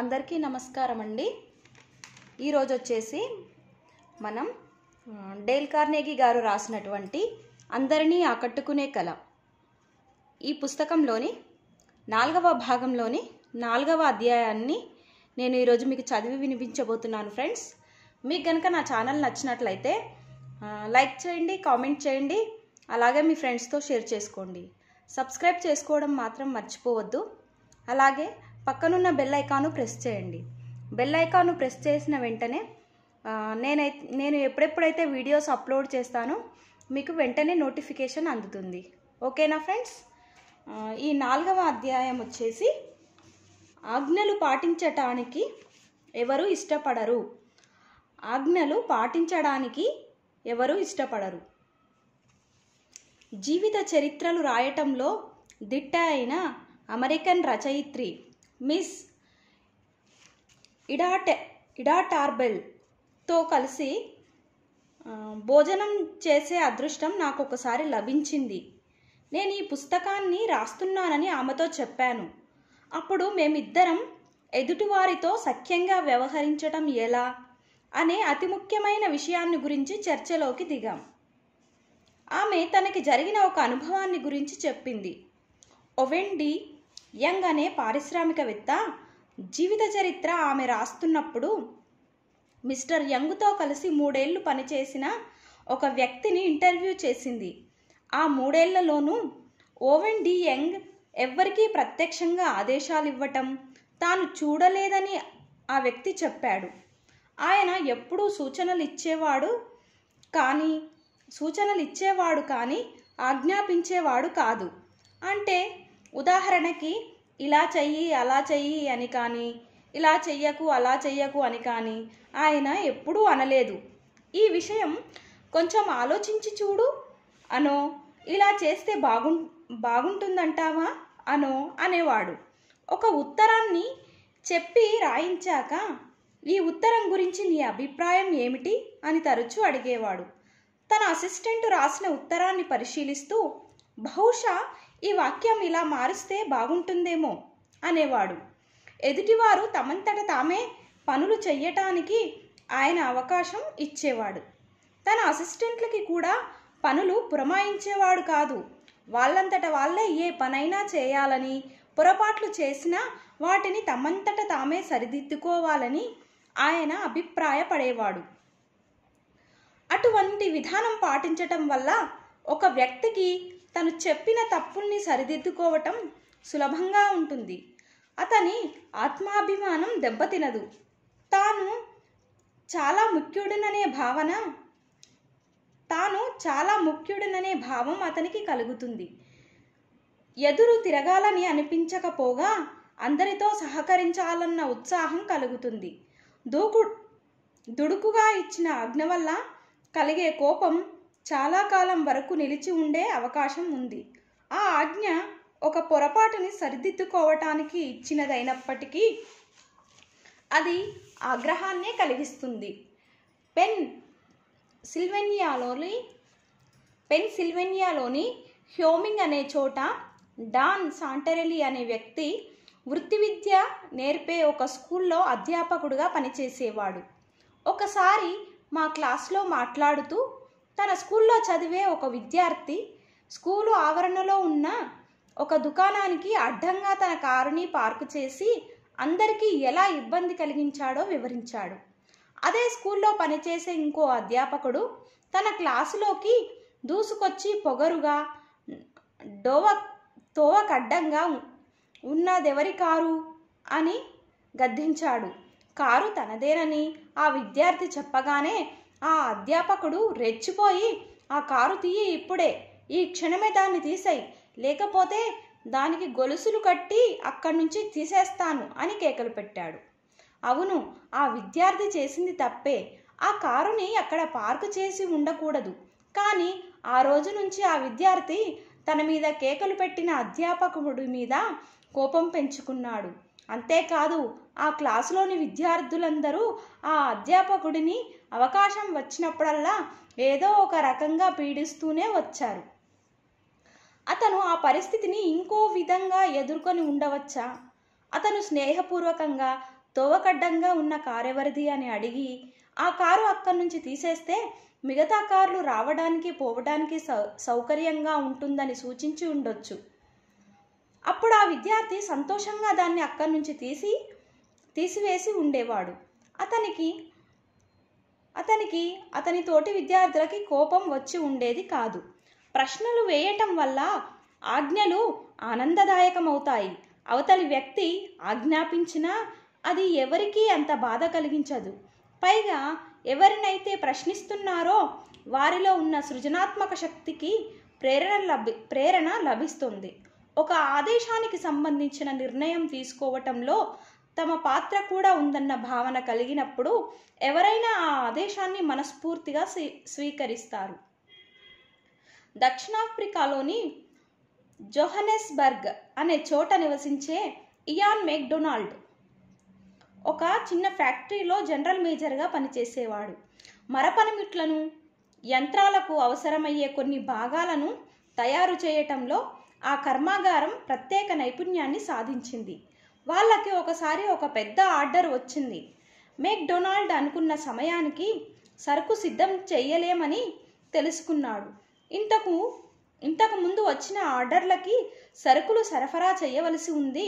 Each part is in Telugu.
అందరికీ నమస్కారం అండి ఈరోజు వచ్చేసి మనం డేల్ కార్నేగి గారు రాసినటువంటి అందరినీ ఆకట్టుకునే కళ ఈ పుస్తకంలోని నాలుగవ భాగంలోని నాలుగవ అధ్యాయాన్ని నేను ఈరోజు మీకు చదివి వినిపించబోతున్నాను ఫ్రెండ్స్ మీకు కనుక నా ఛానల్ నచ్చినట్లయితే లైక్ చేయండి కామెంట్ చేయండి అలాగే మీ ఫ్రెండ్స్తో షేర్ చేసుకోండి సబ్స్క్రైబ్ చేసుకోవడం మాత్రం మర్చిపోవద్దు అలాగే పక్కనున్న బెల్ ఐకాను ప్రెస్ చేయండి బెల్ ఐకాను ప్రెస్ చేసిన వెంటనే నేనైతే నేను ఎప్పుడెప్పుడైతే వీడియోస్ అప్లోడ్ చేస్తానో మీకు వెంటనే నోటిఫికేషన్ అందుతుంది ఓకేనా ఫ్రెండ్స్ ఈ నాలుగవ అధ్యాయం వచ్చేసి ఆజ్ఞలు పాటించటానికి ఎవరు ఇష్టపడరు ఆజ్ఞలు పాటించడానికి ఎవరు ఇష్టపడరు జీవిత చరిత్రలు రాయటంలో దిట్ట అయిన అమెరికన్ రచయిత్రి మిస్ ఇడాటె తో కలిసి భోజనం చేసే అదృష్టం నాకు ఒకసారి లభించింది నేను ఈ పుస్తకాన్ని రాస్తున్నానని ఆమెతో చెప్పాను అప్పుడు మేమిద్దరం ఎదుటివారితో సఖ్యంగా వ్యవహరించటం ఎలా అనే అతి ముఖ్యమైన విషయాన్ని గురించి చర్చలోకి దిగాం ఆమె తనకి జరిగిన ఒక అనుభవాన్ని గురించి చెప్పింది ఒవెండి యంగ్ అనే పారిశ్రామికవేత్త జీవిత చరిత్ర ఆమె రాస్తున్నప్పుడు మిస్టర్ యంగ్తో కలిసి మూడేళ్లు పనిచేసిన ఒక వ్యక్తిని ఇంటర్వ్యూ చేసింది ఆ మూడేళ్లలోనూ ఓవెన్ డి యంగ్ ఎవ్వరికీ ప్రత్యక్షంగా ఆదేశాలు ఇవ్వటం తాను చూడలేదని ఆ వ్యక్తి చెప్పాడు ఆయన ఎప్పుడూ సూచనలు ఇచ్చేవాడు కానీ సూచనలు ఇచ్చేవాడు కానీ ఆజ్ఞాపించేవాడు కాదు అంటే ఉదాహరణకి ఇలా చెయ్యి అలా చెయ్యి అని కానీ ఇలా చెయ్యకు అలా చెయ్యకు అని కానీ ఆయన ఎప్పుడూ అనలేదు ఈ విషయం కొంచెం ఆలోచించి చూడు అనో ఇలా చేస్తే బాగుం బాగుంటుందంటావా అనో అనేవాడు ఒక ఉత్తరాన్ని చెప్పి రాయించాక ఈ ఉత్తరం గురించి నీ అభిప్రాయం ఏమిటి అని తరచూ అడిగేవాడు తన అసిస్టెంట్ రాసిన ఉత్తరాన్ని పరిశీలిస్తూ బహుశా ఈ వాక్యం ఇలా మారిస్తే బాగుంటుందేమో అనేవాడు ఎదుటివారు తమంతట తామే పనులు చెయ్యటానికి ఆయన అవకాశం ఇచ్చేవాడు తన అసిస్టెంట్లకి కూడా పనులు పురమాయించేవాడు కాదు వాళ్ళంతట వాళ్ళే ఏ పనైనా చేయాలని పొరపాట్లు చేసినా వాటిని తమంతట తామే సరిదిద్దుకోవాలని ఆయన అభిప్రాయపడేవాడు అటువంటి విధానం పాటించటం వల్ల ఒక వ్యక్తికి తను చెప్పిన తప్పుల్ని సరిదిద్దుకోవటం సులభంగా ఉంటుంది అతని ఆత్మాభిమానం దెబ్బతినదు తాను చాలా ముఖ్యుడిననే భావన తాను చాలా ముఖ్యుడిననే భావం అతనికి కలుగుతుంది ఎదురు తిరగాలని అనిపించకపోగా అందరితో సహకరించాలన్న ఉత్సాహం కలుగుతుంది దూకు దుడుకుగా ఇచ్చిన ఆజ్ఞ వల్ల కలిగే కోపం చాలా కాలం వరకు నిలిచి ఉండే అవకాశం ఉంది ఆ ఆజ్ఞ ఒక పొరపాటుని సరిదిద్దుకోవటానికి ఇచ్చినదైనప్పటికీ అది ఆగ్రహాన్నే కలిగిస్తుంది పెన్ సిల్వెనియాలోని సిల్వెనియాలోని హ్యోమింగ్ అనే చోట డాన్ సాంటరెలి అనే వ్యక్తి వృత్తి విద్య నేర్పే ఒక స్కూల్లో అధ్యాపకుడుగా పనిచేసేవాడు ఒకసారి మా క్లాస్లో మాట్లాడుతూ తన స్కూల్లో చదివే ఒక విద్యార్థి స్కూలు ఆవరణలో ఉన్న ఒక దుకాణానికి అడ్డంగా తన కారుని పార్కు చేసి అందరికీ ఎలా ఇబ్బంది కలిగించాడో వివరించాడు అదే స్కూల్లో పనిచేసే ఇంకో అధ్యాపకుడు తన క్లాసులోకి దూసుకొచ్చి పొగరుగా డోవ తోవ కడ్డంగా ఉన్నదెవరి కారు అని గద్దించాడు కారు తనదేనని ఆ విద్యార్థి చెప్పగానే ఆ అధ్యాపకుడు రెచ్చిపోయి ఆ కారు తీయి ఇప్పుడే ఈ క్షణమే దాన్ని తీసాయి లేకపోతే దానికి గొలుసులు కట్టి అక్కడి నుంచి తీసేస్తాను అని కేకలు పెట్టాడు అవును ఆ విద్యార్థి చేసింది తప్పే ఆ కారుని అక్కడ పార్కు చేసి ఉండకూడదు కానీ ఆ రోజు నుంచి ఆ విద్యార్థి తన మీద కేకలు పెట్టిన అధ్యాపకుడి మీద కోపం పెంచుకున్నాడు అంతేకాదు ఆ క్లాసులోని విద్యార్థులందరూ ఆ అధ్యాపకుడిని అవకాశం వచ్చినప్పుడల్లా ఏదో ఒక రకంగా పీడిస్తూనే వచ్చారు అతను ఆ పరిస్థితిని ఇంకో విధంగా ఎదుర్కొని ఉండవచ్చా అతను స్నేహపూర్వకంగా తోవకడ్డంగా ఉన్న కారెవరిది అని అడిగి ఆ కారు అక్కడి నుంచి తీసేస్తే మిగతా కార్లు రావడానికి పోవడానికి సౌ సౌకర్యంగా ఉంటుందని సూచించి ఉండొచ్చు అప్పుడు ఆ విద్యార్థి సంతోషంగా దాన్ని అక్కడి నుంచి తీసి తీసివేసి ఉండేవాడు అతనికి అతనికి అతని తోటి విద్యార్థులకి కోపం వచ్చి ఉండేది కాదు ప్రశ్నలు వేయటం వల్ల ఆజ్ఞలు ఆనందదాయకమవుతాయి అవతలి వ్యక్తి ఆజ్ఞాపించినా అది ఎవరికీ అంత బాధ కలిగించదు పైగా ఎవరినైతే ప్రశ్నిస్తున్నారో వారిలో ఉన్న సృజనాత్మక శక్తికి ప్రేరణ లభి ప్రేరణ లభిస్తుంది ఒక ఆదేశానికి సంబంధించిన నిర్ణయం తీసుకోవటంలో తమ పాత్ర కూడా ఉందన్న భావన కలిగినప్పుడు ఎవరైనా ఆ ఆదేశాన్ని మనస్ఫూర్తిగా స్వీకరిస్తారు దక్షిణాఫ్రికాలోని జోహనెస్బర్గ్ అనే చోట నివసించే ఇయాన్ మెక్డొనాల్డ్ ఒక చిన్న ఫ్యాక్టరీలో జనరల్ మేజర్గా పనిచేసేవాడు మరపనిమిట్లను యంత్రాలకు అవసరమయ్యే కొన్ని భాగాలను తయారు చేయటంలో ఆ కర్మాగారం ప్రత్యేక నైపుణ్యాన్ని సాధించింది వాళ్ళకి ఒకసారి ఒక పెద్ద ఆర్డర్ వచ్చింది మేక్ డొనాల్డ్ అనుకున్న సమయానికి సరుకు సిద్ధం చేయలేమని తెలుసుకున్నాడు ఇంతకు ఇంతకు ముందు వచ్చిన ఆర్డర్లకి సరుకులు సరఫరా చేయవలసి ఉంది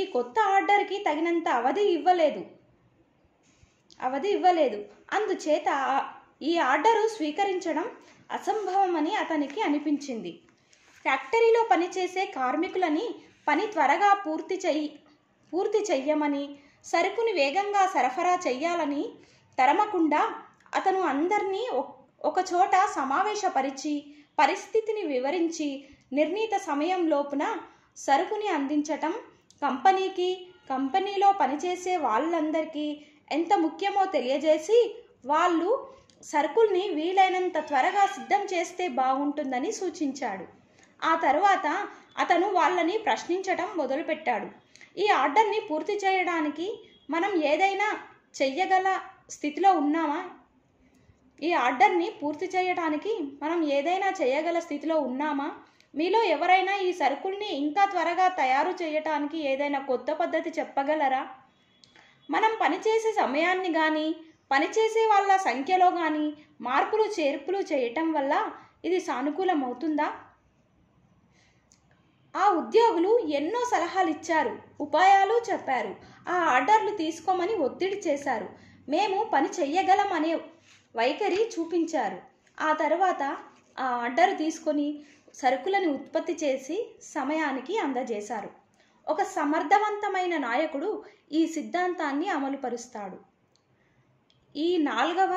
ఈ కొత్త ఆర్డర్కి తగినంత అవధి ఇవ్వలేదు అవధి ఇవ్వలేదు అందుచేత ఈ ఆర్డరు స్వీకరించడం అసంభవమని అతనికి అనిపించింది ఫ్యాక్టరీలో పనిచేసే కార్మికులని పని త్వరగా పూర్తి చేయి పూర్తి చెయ్యమని సరుకుని వేగంగా సరఫరా చెయ్యాలని తరమకుండా అతను అందరినీ ఒకచోట సమావేశపరిచి పరిస్థితిని వివరించి నిర్ణీత సమయం లోపున సరుకుని అందించటం కంపెనీకి కంపెనీలో పనిచేసే వాళ్ళందరికీ ఎంత ముఖ్యమో తెలియజేసి వాళ్ళు సరుకుల్ని వీలైనంత త్వరగా సిద్ధం చేస్తే బాగుంటుందని సూచించాడు ఆ తరువాత అతను వాళ్ళని ప్రశ్నించటం మొదలుపెట్టాడు ఈ ఆర్డర్ని పూర్తి చేయడానికి మనం ఏదైనా చెయ్యగల స్థితిలో ఉన్నామా ఈ ఆర్డర్ని పూర్తి చేయడానికి మనం ఏదైనా చేయగల స్థితిలో ఉన్నామా మీలో ఎవరైనా ఈ సరుకుల్ని ఇంకా త్వరగా తయారు చేయటానికి ఏదైనా కొత్త పద్ధతి చెప్పగలరా మనం పనిచేసే సమయాన్ని కానీ పనిచేసే వాళ్ళ సంఖ్యలో కానీ మార్పులు చేర్పులు చేయటం వల్ల ఇది సానుకూలమవుతుందా ఆ ఉద్యోగులు ఎన్నో సలహాలు ఇచ్చారు ఉపాయాలు చెప్పారు ఆ ఆర్డర్లు తీసుకోమని ఒత్తిడి చేశారు మేము పని చెయ్యగలమనే అనే వైఖరి చూపించారు ఆ తర్వాత ఆ ఆర్డర్ తీసుకొని సరుకులను ఉత్పత్తి చేసి సమయానికి అందజేశారు ఒక సమర్థవంతమైన నాయకుడు ఈ సిద్ధాంతాన్ని అమలుపరుస్తాడు ఈ నాలుగవ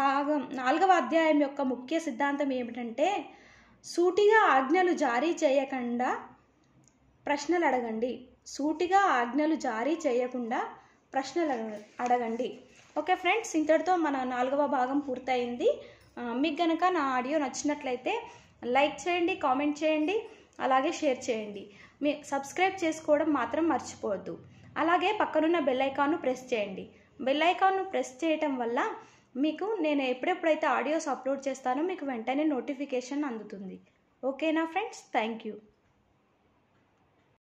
భాగం నాలుగవ అధ్యాయం యొక్క ముఖ్య సిద్ధాంతం ఏమిటంటే సూటిగా ఆజ్ఞలు జారీ చేయకుండా ప్రశ్నలు అడగండి సూటిగా ఆజ్ఞలు జారీ చేయకుండా ప్రశ్నలు అడగండి ఓకే ఫ్రెండ్స్ ఇంతటితో మన నాలుగవ భాగం పూర్తయింది మీకు గనక నా ఆడియో నచ్చినట్లయితే లైక్ చేయండి కామెంట్ చేయండి అలాగే షేర్ చేయండి మీ సబ్స్క్రైబ్ చేసుకోవడం మాత్రం మర్చిపోవద్దు అలాగే పక్కనున్న బెల్ ఐకాన్ను ప్రెస్ చేయండి బెల్ ఐకాన్ను ప్రెస్ చేయటం వల్ల మీకు నేను ఎప్పుడెప్పుడైతే ఆడియోస్ అప్లోడ్ చేస్తానో మీకు వెంటనే నోటిఫికేషన్ అందుతుంది ఓకేనా ఫ్రెండ్స్ థ్యాంక్ యూ